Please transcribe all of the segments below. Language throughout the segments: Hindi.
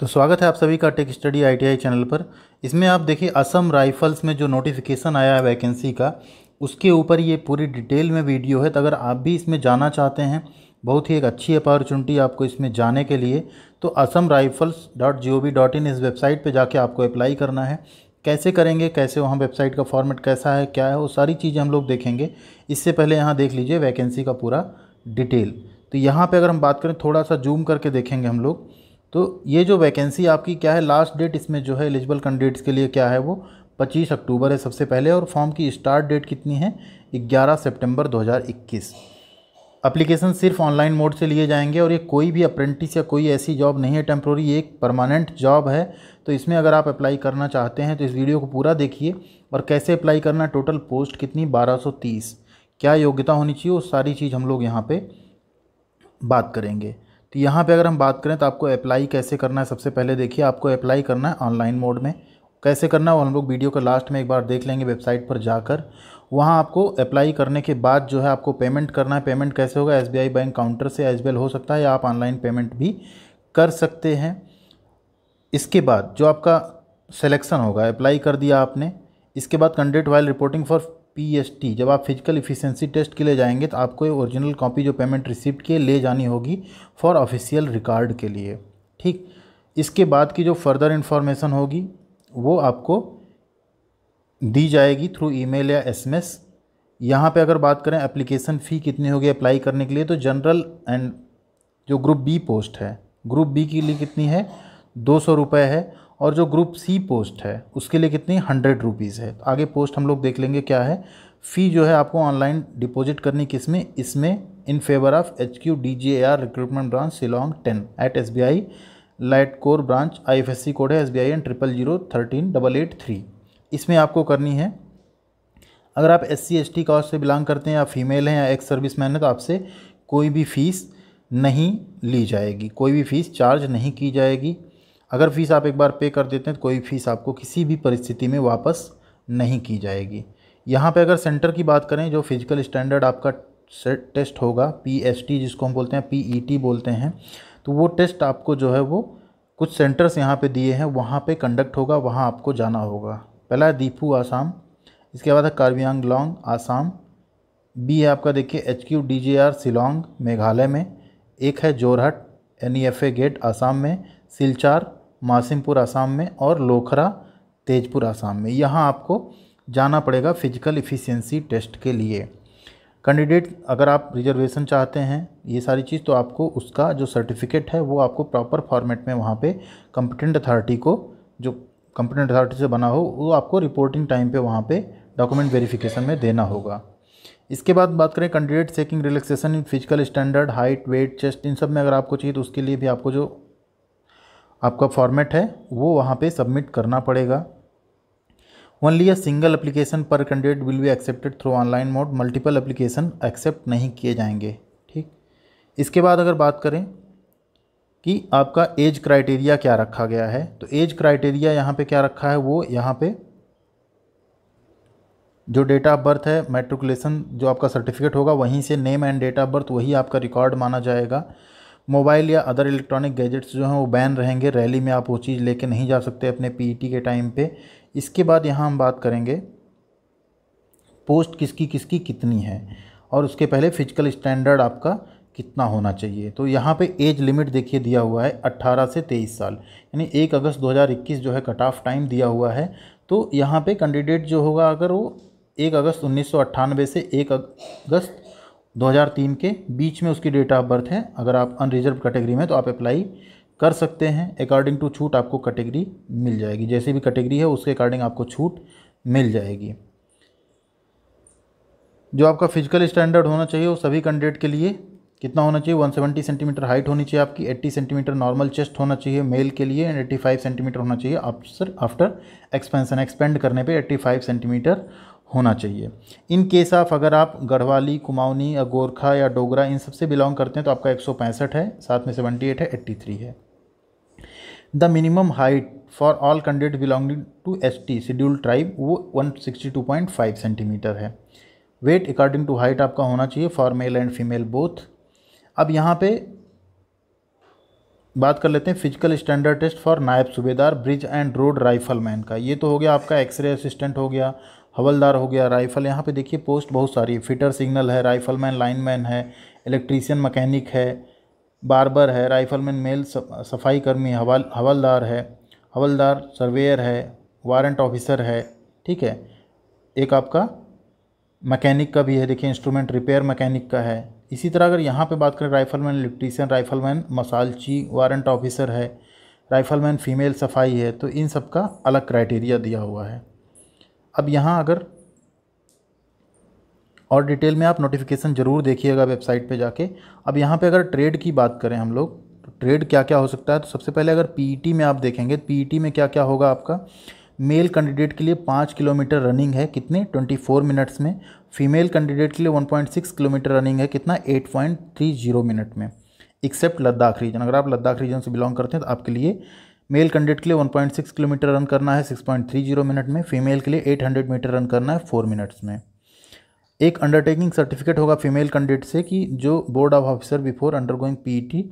तो स्वागत है आप सभी का टेक स्टडी आईटीआई चैनल पर इसमें आप देखिए असम राइफल्स में जो नोटिफिकेशन आया है वैकेंसी का उसके ऊपर ये पूरी डिटेल में वीडियो है तो अगर आप भी इसमें जाना चाहते हैं बहुत ही एक अच्छी अपॉर्चुनिटी आपको इसमें जाने के लिए तो Assam rifles dot G O V dot in इस वेबसाइट पर जाके आपको अप्लाई करना है कैसे करेंगे कैसे वहाँ वेबसाइट का फॉर्मेट कैसा है क्या है वो सारी चीज़ें हम लोग देखेंगे इससे पहले यहाँ देख लीजिए वैकेंसी का पूरा डिटेल तो यहाँ पे अगर हम बात करें थोड़ा सा जूम करके देखेंगे हम लोग तो ये जो वैकेंसी आपकी क्या है लास्ट डेट इसमें जो है एलिजिबल कैंडिडेट्स के लिए क्या है वो पच्चीस अक्टूबर है सबसे पहले और फॉर्म की स्टार्ट डेट कितनी है ग्यारह सितंबर 2021 एप्लीकेशन सिर्फ ऑनलाइन मोड से लिए जाएंगे और ये कोई भी अप्रेंटिस या कोई ऐसी जॉब नहीं है टेम्प्रोरी एक परमानेंट जॉब है तो इसमें अगर आप अप्लाई करना चाहते हैं तो इस वीडियो को पूरा देखिए और कैसे अप्लाई करना टोटल पोस्ट कितनी 1230 क्या योग्यता होनी चाहिए वो सारी चीज़ हम लोग यहाँ पे बात करेंगे तो यहाँ पे अगर हम बात करें तो आपको अप्लाई कैसे करना है सबसे पहले देखिए आपको अप्लाई करना है ऑनलाइन मोड में कैसे करना है वो हम लोग वीडियो का लास्ट में एक बार देख लेंगे वेबसाइट पर जाकर वहाँ आपको अप्लाई करने के बाद जो है आपको पेमेंट करना है पेमेंट कैसे होगा एस बैंक काउंटर से एस हो सकता है या आप ऑनलाइन पेमेंट भी कर सकते हैं इसके बाद जो आपका सिलेक्शन होगा अप्लाई कर दिया आपने इसके बाद candidate while reporting for P जब आप फिजिकल इफिशेंसी टेस्ट के लिए जाएंगे तो आपको ये ओरिजिनल कॉपी जो पेमेंट रिसिप्ट के ले जानी होगी फॉर ऑफिशियल रिकॉर्ड के लिए ठीक इसके बाद की जो फर्दर इन्फॉर्मेशन होगी वो आपको दी जाएगी थ्रू ईमेल या एसएमएस यहाँ पे अगर बात करें एप्लीकेशन फ़ी कितनी होगी अप्लाई करने के लिए तो जनरल एंड जो ग्रुप बी पोस्ट है ग्रुप बी के लिए कितनी है दो सौ रुपये है और जो ग्रुप सी पोस्ट है उसके लिए कितनी हंड्रेड रुपीज़ है तो आगे पोस्ट हम लोग देख लेंगे क्या है फ़ी जो है आपको ऑनलाइन डिपॉजिट करनी किसमें इसमें in favour of H Q D G A R recruitment branch Shillong ten eight S B I Laitkor branch I F S C code है S B I N triple zero thirteen double eight three इसमें आपको करनी है अगर आप S C S T caste से बिलोंग करते हैं या फीमेल हैं या एक्स सर्विस मैन है तो आपसे कोई भी फ़ीस नहीं ली जाएगी कोई भी फ़ीस चार्ज नहीं की जाएगी अगर फ़ीस आप एक बार पे कर देते हैं तो कोई फ़ीस आपको किसी भी परिस्थिति में वापस नहीं की जाएगी यहाँ पे अगर सेंटर की बात करें जो फिजिकल स्टैंडर्ड आपका टेस्ट होगा पीएसटी जिसको हम बोलते हैं पीईटी e बोलते हैं तो वो टेस्ट आपको जो है वो कुछ सेंटर्स यहाँ पे दिए हैं वहाँ पे कंडक्ट होगा वहाँ आपको जाना होगा पहला है दीपू आसाम इसके बाद है कार्बियांग लॉन्ग आसाम बी है आपका देखिए H Q D J R Shillong Meghalaya में एक है Jorhat N E F A gate Assam में सिलचार मासिमपुर आसाम में और लोखरा तेजपुर आसाम में यहाँ आपको जाना पड़ेगा फिजिकल इफ़िशेंसी टेस्ट के लिए कैंडिडेट अगर आप रिजर्वेशन चाहते हैं ये सारी चीज़ तो आपको उसका जो सर्टिफिकेट है वो आपको प्रॉपर फॉर्मेट में वहाँ पे कंपिटेंट अथॉरिटी को जो कंपिटेंट अथॉरिटी से बना हो वो आपको रिपोर्टिंग टाइम पे वहाँ पे डॉक्यूमेंट वेरिफिकेशन में देना होगा इसके बाद बात करें candidate checking relaxation in physical standard height weight chest इन सब में अगर आपको चाहिए तो उसके लिए भी आपको जो आपका फॉर्मेट है वो वहाँ पे सबमिट करना पड़ेगा only a single application per candidate will be accepted through online mode multiple application accept नहीं किए जाएंगे ठीक इसके बाद अगर बात करें कि आपका एज क्राइटेरिया क्या रखा गया है तो एज क्राइटेरिया यहाँ पे क्या रखा है वो यहाँ पे जो डेट ऑफ बर्थ है मेट्रिकुलेशन जो आपका सर्टिफिकेट होगा वहीं से name and date of birth वही आपका रिकॉर्ड माना जाएगा मोबाइल या अदर इलेक्ट्रॉनिक गैजेट्स जो हैं वो बैन रहेंगे रैली में आप वो चीज़ लेके नहीं जा सकते अपने पीईटी e के टाइम पे इसके बाद यहाँ हम बात करेंगे पोस्ट किसकी किसकी कितनी है और उसके पहले फिजिकल स्टैंडर्ड आपका कितना होना चाहिए तो यहाँ पे एज लिमिट देखिए दिया हुआ है 18 से 23 साल यानी 1 अगस्त 2021 जो है कट ऑफ टाइम दिया हुआ है तो यहाँ पे कैंडिडेट जो होगा अगर वो 1 अगस्त उन्नीस से 1 अगस्त 2003 के बीच में उसकी डेट ऑफ बर्थ है अगर आप अनरिजर्व कैटेगरी में तो आप अप्लाई कर सकते हैं अकॉर्डिंग टू छूट आपको कैटेगरी मिल जाएगी जैसी भी कैटेगरी है उसके अकॉर्डिंग आपको छूट मिल जाएगी जो आपका फिजिकल स्टैंडर्ड होना चाहिए वो सभी कैंडिडेट के लिए कितना होना चाहिए 170 सेंटीमीटर हाइट होनी चाहिए आपकी 80 सेंटीमीटर नॉर्मल चेस्ट होना चाहिए मेल के लिए एंड 85 सेंटीमीटर होना चाहिए आफ्टर आफ्टर एक्सपेंसन एक्सपेंड करने पे 85 सेंटीमीटर होना चाहिए इन केस ऑफ अगर आप गढ़वाली कुमाऊनी या गोरखा या डोगरा इन सबसे बिलोंग करते हैं तो आपका एक है साथ में सेवेंटी एट है एट्टी है the minimum height for all candidate belonging to S T scheduled tribe वो 162.5 सेंटीमीटर है वेट अकॉर्डिंग टू हाइट आपका होना चाहिए for male and female both अब यहाँ पे बात कर लेते हैं फिजिकल स्टैंडर्ड टेस्ट फॉर नायब सूबेदार ब्रिज एंड रोड राइफलमैन का ये तो हो गया आपका एक्सरे असिस्टेंट हो गया हवलदार हो गया राइफ़ल यहाँ पे देखिए पोस्ट बहुत सारी है फिटर सिग्नल है राइफ़ल मैन लाइन मैन है इलेक्ट्रीशियन मकैनिक है बारबर है राइफ़ल मैन मेल सफाई कर्मी हवल हवलदार है हवलदार सर्वेयर है वारंट ऑफिसर है ठीक है एक आपका मकैनिक का भी है देखिए इंस्ट्रूमेंट रिपेयर मकैनिक का है इसी तरह अगर यहाँ पे बात करें राइफल मैन इलेक्ट्रीशियन मैन मसालची वारंट ऑफिसर है राइफ़ल मैन फ़ीमेल सफाई है तो इन सब का अलग क्राइटेरिया दिया हुआ है अब यहाँ अगर और डिटेल में आप नोटिफिकेशन ज़रूर देखिएगा वेबसाइट पे जाके अब यहाँ पे अगर ट्रेड की बात करें हम लोग तो ट्रेड क्या क्या हो सकता है तो सबसे पहले अगर पीईटी e में आप देखेंगे पीईटी e में क्या क्या होगा आपका मेल कैंडिडेट के लिए पाँच किलोमीटर रनिंग है कितने फोर मिनट्स में फीमेल कैंडिडेट के लिए सिक्स किलोमीटर रनिंग है कितना ज़ीरो मिनट में एक्सेप्ट लद्दाख रीजन अगर आप लद्दाख रीजन से बिलोंग करते हैं तो आपके लिए मेल कैंडिडेट के लिए 1.6 किलोमीटर रन करना है 6.30 मिनट में फीमेल के लिए 800 मीटर रन करना है फोर मिनट्स में एक अंडरटेकिंग सर्टिफिकेट होगा फीमेल कैंडिडेट से कि जो board of officer before undergoing PET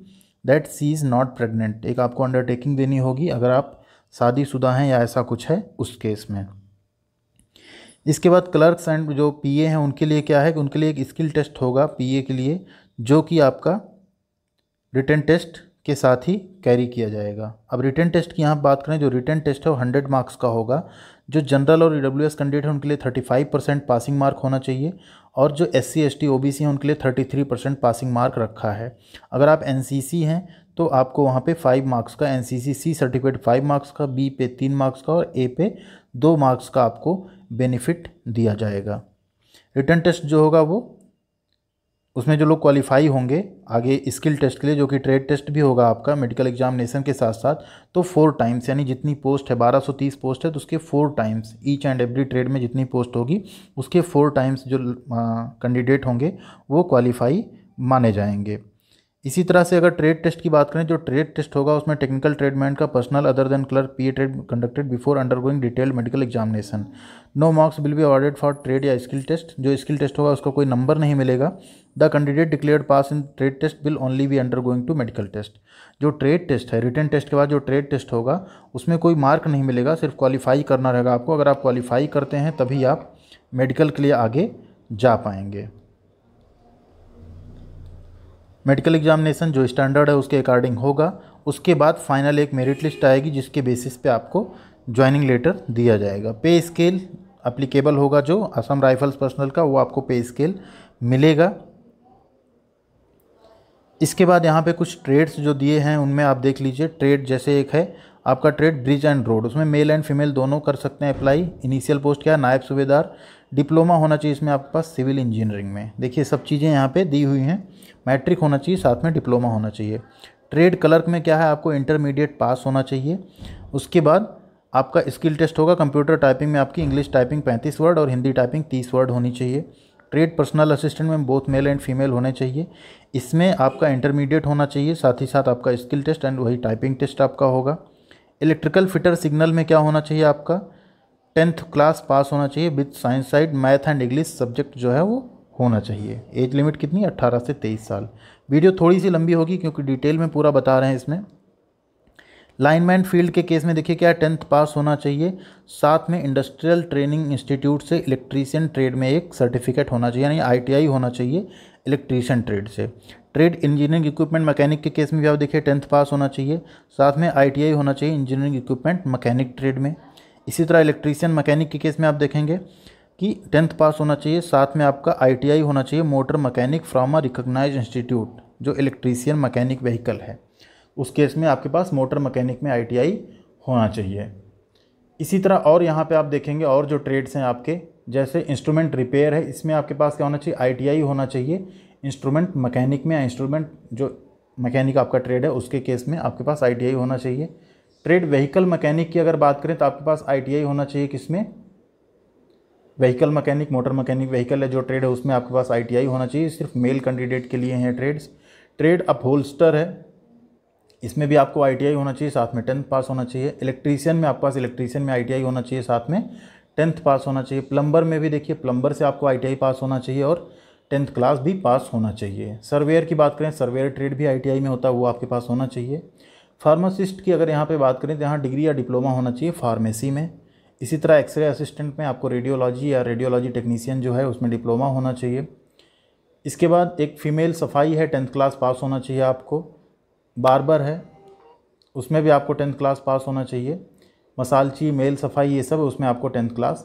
that she is not pregnant एक आपको अंडरटेकिंग देनी होगी अगर आप शादीशुदा हैं या ऐसा कुछ है उस केस में इसके बाद क्लर्क्स एंड जो पी हैं उनके लिए क्या है कि उनके लिए एक स्किल टेस्ट होगा पी के लिए जो कि आपका रिटर्न टेस्ट के साथ ही कैरी किया जाएगा अब रिटर्न टेस्ट की यहाँ बात करें जो रिटर्न टेस्ट है वो हंड्रेड मार्क्स का होगा जो जनरल और ई कैंडिडेट है उनके लिए thirty five percent passing mark होना चाहिए और जो S C S T O B C हैं उनके लिए thirty three percent passing mark रखा है अगर आप एन सी सी हैं तो आपको वहाँ पे फाइव मार्क्स का N C C C certificate five marks का बी पे तीन मार्क्स का और ए पे दो मार्क्स का आपको बेनिफिट दिया जाएगा रिटर्न टेस्ट जो होगा वो उसमें जो लोग क्वालिफाई होंगे आगे स्किल टेस्ट के लिए जो कि ट्रेड टेस्ट भी होगा आपका मेडिकल एग्जामिनेशन के साथ साथ तो फोर टाइम्स यानी जितनी पोस्ट है 1230 पोस्ट है तो उसके four times each and every trade में जितनी पोस्ट होगी उसके फोर टाइम्स जो कैंडिडेट होंगे वो क्वालिफाई माने जाएंगे इसी तरह से अगर ट्रेड टेस्ट की बात करें जो ट्रेड टेस्ट होगा उसमें टेक्निकल ट्रेडमैन का personal other than clerk P trade conducted before undergoing detailed medical examination no marks will be awarded for trade या स्किल टेस्ट जो स्किल टेस्ट होगा उसका कोई नंबर नहीं मिलेगा the candidate declared pass in trade test will only be undergoing to medical test जो ट्रेड टेस्ट है रिटर्न टेस्ट के बाद जो ट्रेड टेस्ट होगा उसमें कोई मार्क नहीं मिलेगा सिर्फ क्वालिफाई करना रहेगा आपको अगर आप क्वालिफाई करते हैं तभी आप मेडिकल के लिए आगे जा पाएंगे मेडिकल एग्जामिनेशन जो स्टैंडर्ड है उसके अकॉर्डिंग होगा उसके बाद फाइनल एक मेरिट लिस्ट आएगी जिसके बेसिस पे आपको ज्वाइनिंग लेटर दिया जाएगा पे स्केल अप्लीकेबल होगा जो असम राइफल्स पर्सनल का वो आपको पे स्केल मिलेगा इसके बाद यहाँ पे कुछ ट्रेड्स जो दिए हैं उनमें आप देख लीजिए ट्रेड जैसे एक है आपका ट्रेड ब्रिज एंड रोड उसमें मेल एंड फीमेल दोनों कर सकते हैं अप्लाई इनिशियल पोस्ट क्या नायब सूबेदार डिप्लोमा होना चाहिए इसमें आपके पास सिविल इंजीनियरिंग में देखिए सब चीज़ें यहाँ पे दी हुई हैं मैट्रिक होना चाहिए साथ में डिप्लोमा होना चाहिए ट्रेड क्लर्क में क्या है आपको इंटरमीडिएट पास होना चाहिए उसके बाद आपका स्किल टेस्ट होगा कंप्यूटर टाइपिंग में आपकी इंग्लिश टाइपिंग पैंतीस वर्ड और हिंदी टाइपिंग तीस वर्ड होनी चाहिए ट्रेड पर्सनल असिस्टेंट में बोथ मेल एंड फीमेल होने चाहिए इसमें आपका इंटरमीडिएट होना चाहिए साथ ही साथ आपका स्किल टेस्ट एंड वही टाइपिंग टेस्ट आपका होगा इलेक्ट्रिकल फिटर सिग्नल में क्या होना चाहिए आपका टेंथ क्लास पास होना चाहिए with science side math and English subject जो है वो होना चाहिए एज लिमिट कितनी 18 से 23 साल वीडियो थोड़ी सी लंबी होगी क्योंकि डिटेल में पूरा बता रहे हैं इसमें लाइनमैन फील्ड के केस में देखिए क्या टेंथ पास होना चाहिए साथ में इंडस्ट्रियल ट्रेनिंग इंस्टीट्यूट से इलेक्ट्रीशियन ट्रेड में एक सर्टिफिकेट होना चाहिए यानी आईटीआई होना चाहिए इलेक्ट्रीशियन ट्रेड से ट्रेड इंजीनियरिंग इक्विपमेंट मैकेनिक के केस में भी आप देखिए टेंथ पास होना चाहिए साथ में आई होना चाहिए इंजीनियरिंग इक्विपमेंट मैकेनिक ट्रेड में इसी तरह इलेक्ट्रीशियन मैकेनिक के केस में आप देखेंगे कि टेंथ पास होना चाहिए साथ में आपका आईटीआई होना चाहिए motor mechanic from a recognise institute जो इलेक्ट्रीसियन मैकेनिक व्हीकल है उस केस में आपके पास मोटर मैकेनिक में आईटीआई होना चाहिए इसी तरह और यहाँ पे आप देखेंगे और जो ट्रेड्स हैं आपके जैसे इंस्ट्रूमेंट रिपेयर है इसमें आपके पास क्या होना चाहिए आई होना चाहिए इंस्ट्रूमेंट मकैनिक में इंस्ट्रूमेंट जो मकैनिक आपका ट्रेड है उसके केस में आपके पास आई होना चाहिए ट्रेड व्हीकल मकैनिक की अगर बात करें तो आपके पास आई होना चाहिए किसमें vehicle mechanic motor mechanic vehicle है जो ट्रेड है उसमें आपके पास आई होना चाहिए सिर्फ मेल कैंडिडेट के लिए हैं ट्रेड्स ट्रेड होल्स्टर है इसमें भी आपको आई होना चाहिए साथ में टेंथ पास होना चाहिए इलेक्ट्रीशियन में आपके पास इलेक्ट्रीशियन में आई होना चाहिए साथ में टेंथ पास होना चाहिए प्लम्बर में भी देखिए प्लम्बर से आपको आई पास होना चाहिए और टेंथ क्लास भी पास होना चाहिए सर्वेयर की बात करें सर्वेयर ट्रेड भी आई में होता है वो आपके पास होना चाहिए फार्मासिस्ट की अगर यहाँ पे बात करें तो यहाँ डिग्री या डिप्लोमा होना चाहिए फार्मेसी में इसी तरह एक्सरे असिस्टेंट में आपको रेडियोलॉजी या रेडियोलॉजी टेक्नीसियन जो है उसमें डिप्लोमा होना चाहिए इसके बाद एक फ़ीमेल सफाई है टेंथ क्लास पास होना चाहिए आपको बारबर है उसमें भी आपको टेंथ क्लास पास होना चाहिए मसालची मेल सफाई ये सब उसमें आपको टेंथ क्लास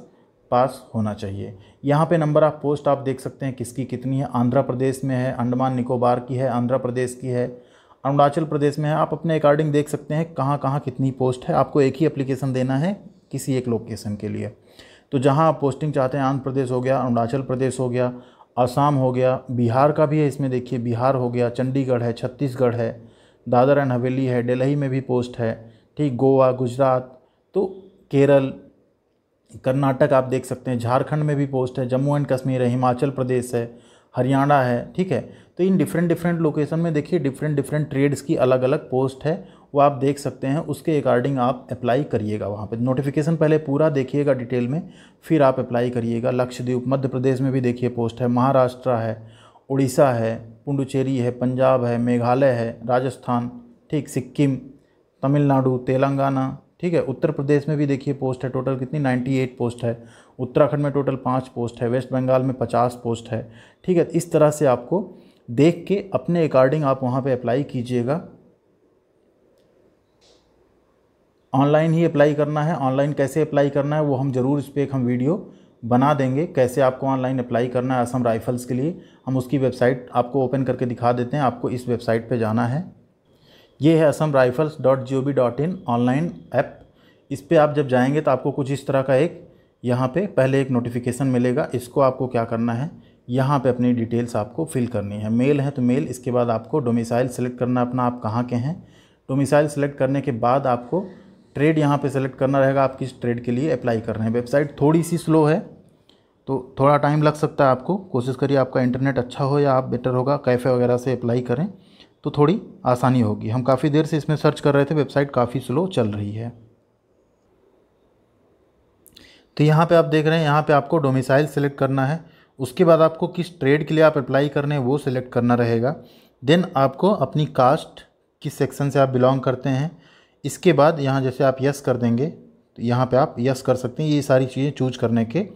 पास होना चाहिए यहाँ पे नंबर ऑफ़ पोस्ट आप देख सकते हैं किसकी कितनी है आंध्र प्रदेश में है अंडमान निकोबार की है आंध्र प्रदेश की है अरुणाचल प्रदेश में है आप अपने अकॉर्डिंग देख सकते हैं कहाँ कहाँ कितनी पोस्ट है आपको एक ही अप्लीकेशन देना है किसी एक लोकेशन के लिए तो जहाँ आप पोस्टिंग चाहते हैं आंध्र प्रदेश हो गया अरुणाचल प्रदेश हो गया असम हो गया बिहार का भी है इसमें देखिए बिहार हो गया चंडीगढ़ है छत्तीसगढ़ है दादर एंड हवेली है दिल्ली में भी पोस्ट है ठीक गोवा गुजरात तो केरल कर्नाटक आप देख सकते हैं झारखंड में भी पोस्ट है जम्मू एंड कश्मीर है हिमाचल प्रदेश है हरियाणा है ठीक है तो इन डिफरेंट डिफरेंट लोकेशन में देखिए डिफरेंट डिफरेंट ट्रेड्स की अलग अलग पोस्ट है वो आप देख सकते हैं उसके अकॉर्डिंग आप अप्लाई करिएगा वहाँ पे नोटिफिकेशन पहले पूरा देखिएगा डिटेल में फिर आप अप्लाई करिएगा लक्षद्वीप मध्य प्रदेश में भी देखिए पोस्ट है महाराष्ट्र है उड़ीसा है पुडुचेरी है पंजाब है मेघालय है राजस्थान ठीक सिक्किम तमिलनाडु तेलंगाना ठीक है उत्तर प्रदेश में भी देखिए पोस्ट है टोटल कितनी 98 पोस्ट है उत्तराखंड में टोटल पाँच पोस्ट है वेस्ट बंगाल में पचास पोस्ट है ठीक है इस तरह से आपको देख के अपने अकॉर्डिंग आप वहाँ पे अप्लाई कीजिएगा ऑनलाइन ही अप्लाई करना है ऑनलाइन कैसे अप्लाई करना है वो हम ज़रूर इस पर एक हम वीडियो बना देंगे कैसे आपको ऑनलाइन अप्लाई करना है असम राइफल्स के लिए हम उसकी वेबसाइट आपको ओपन करके दिखा देते हैं आपको इस वेबसाइट पे जाना है ये है Assam rifles dot G O B dot in online app इस पर आप जब जाएंगे तो आपको कुछ इस तरह का एक यहाँ पे पहले एक नोटिफिकेशन मिलेगा इसको आपको क्या करना है यहाँ पे अपनी डिटेल्स आपको फिल करनी है मेल है तो मेल इसके बाद आपको डोमिसाइल सेलेक्ट करना अपना आप कहाँ के हैं डोमिसाइल सेलेक्ट करने के बाद आपको ट्रेड यहाँ पे सेलेक्ट करना रहेगा आप किस ट्रेड के लिए अप्लाई कर रहे हैं वेबसाइट थोड़ी सी स्लो है तो थोड़ा टाइम लग सकता है आपको कोशिश करिए आपका इंटरनेट अच्छा हो या आप बेटर होगा कैफ़े वगैरह से अप्लाई करें तो थोड़ी आसानी होगी हम काफ़ी देर से इसमें सर्च कर रहे थे वेबसाइट काफ़ी स्लो चल रही है तो यहाँ पे आप देख रहे हैं यहाँ पे आपको डोमिसाइल सेलेक्ट करना है उसके बाद आपको किस ट्रेड के लिए आप अप्लाई करने हैं वो सिलेक्ट करना रहेगा देन आपको अपनी कास्ट किस सेक्शन से आप बिलोंग करते हैं इसके बाद यहाँ जैसे आप यस कर देंगे तो यहाँ पे आप यस कर सकते हैं ये सारी चीज़ें चूज करने के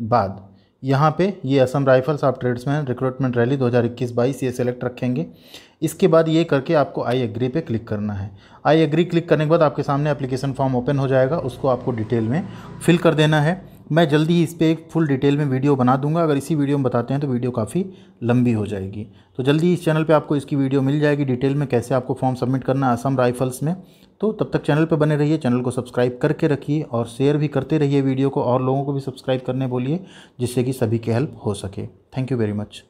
बाद यहाँ पे ये असम राइफल्स आप ट्रेड्समैन रिक्रूटमेंट रैली 2021-22 ये सेलेक्ट रखेंगे इसके बाद ये करके आपको आई एग्री पे क्लिक करना है आई एग्री क्लिक करने के बाद आपके सामने एप्लीकेशन फॉर्म ओपन हो जाएगा उसको आपको डिटेल में फिल कर देना है मैं जल्दी ही इस पर एक फुल डिटेल में वीडियो बना दूंगा अगर इसी वीडियो में बताते हैं तो वीडियो काफ़ी लंबी हो जाएगी तो जल्दी इस चैनल पर आपको इसकी वीडियो मिल जाएगी डिटेल में कैसे आपको फॉर्म सबमिट करना है असम राइफल्स में तो तब तक चैनल पर बने रहिए चैनल को सब्सक्राइब करके रखिए और शेयर भी करते रहिए वीडियो को और लोगों को भी सब्सक्राइब करने बोलिए जिससे कि सभी की हेल्प हो सके थैंक यू वेरी मच